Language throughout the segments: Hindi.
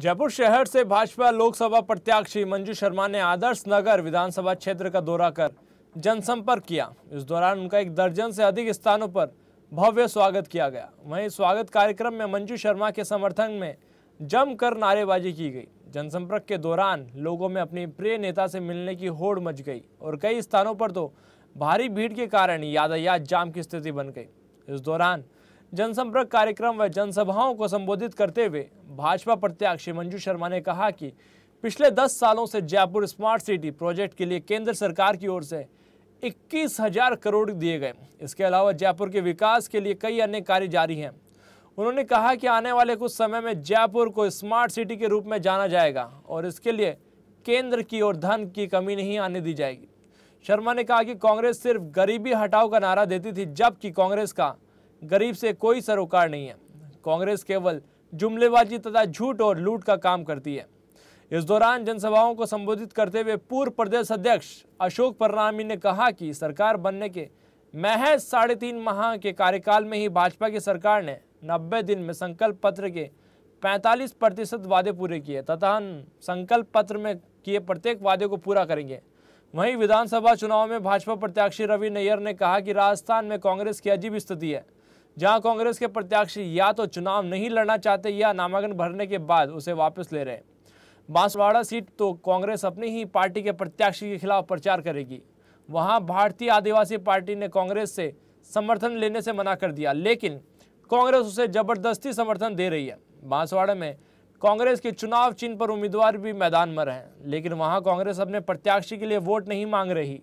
जयपुर शहर से भाजपा लोकसभा प्रत्याशी मंजू शर्मा ने आदर्श नगर विधानसभा क्षेत्र का दौरा कर जनसंपर्क किया इस दौरान उनका एक दर्जन से अधिक स्थानों पर भव्य स्वागत किया गया वहीं स्वागत कार्यक्रम में मंजू शर्मा के समर्थन में जमकर नारेबाजी की गई जनसंपर्क के दौरान लोगों में अपनी प्रिय नेता से मिलने की होड़ मच गई और कई स्थानों पर तो भारी भीड़ के कारण यातायात जाम की स्थिति बन गई इस दौरान जनसंपर्क कार्यक्रम व जनसभाओं को संबोधित करते हुए भाजपा प्रत्याशी मंजू शर्मा ने कहा कि पिछले 10 सालों से जयपुर स्मार्ट सिटी प्रोजेक्ट के लिए केंद्र सरकार की ओर से इक्कीस हजार करोड़ दिए गए इसके अलावा जयपुर के विकास के लिए कई अन्य कार्य जारी हैं उन्होंने कहा कि आने वाले कुछ समय में जयपुर को स्मार्ट सिटी के रूप में जाना जाएगा और इसके लिए केंद्र की ओर धन की कमी नहीं आने दी जाएगी शर्मा ने कहा कि कांग्रेस सिर्फ गरीबी हटाओ का नारा देती थी जबकि कांग्रेस का गरीब से कोई सरोकार नहीं है कांग्रेस केवल जुमलेबाजी तथा झूठ और लूट का काम करती है इस दौरान जनसभाओं को संबोधित करते हुए पूर्व प्रदेश अध्यक्ष अशोक परनामी ने कहा कि सरकार बनने के महज साढ़े तीन माह के कार्यकाल में ही भाजपा की सरकार ने 90 दिन में संकल्प पत्र के 45 प्रतिशत वादे पूरे किए तथा संकल्प पत्र में किए प्रत्येक वादे को पूरा करेंगे वहीं विधानसभा चुनाव में भाजपा प्रत्याशी रवि नैयर ने कहा कि राजस्थान में कांग्रेस की अजीब स्थिति है जहां कांग्रेस के प्रत्याशी या तो चुनाव नहीं लड़ना चाहते या नामांकन भरने के बाद उसे वापस ले रहे बांसवाड़ा सीट तो कांग्रेस अपनी ही पार्टी के प्रत्याशी के खिलाफ प्रचार करेगी वहां भारतीय आदिवासी पार्टी ने कांग्रेस से समर्थन लेने से मना कर दिया लेकिन कांग्रेस उसे जबरदस्ती समर्थन दे रही है बांसवाड़ा में कांग्रेस के चुनाव चिन्ह पर उम्मीदवार भी मैदान में रहे लेकिन वहाँ कांग्रेस अपने प्रत्याशी के लिए वोट नहीं मांग रही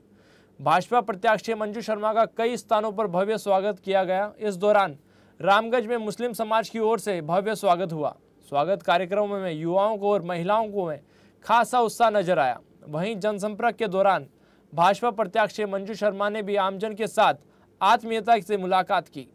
भाजपा प्रत्याशी मंजू शर्मा का कई स्थानों पर भव्य स्वागत किया गया इस दौरान रामगंज में मुस्लिम समाज की ओर से भव्य स्वागत हुआ स्वागत कार्यक्रमों में युवाओं को और महिलाओं को में खासा उत्साह नजर आया वहीं जनसंपर्क के दौरान भाजपा प्रत्याशी मंजू शर्मा ने भी आमजन के साथ आत्मीयता से मुलाकात की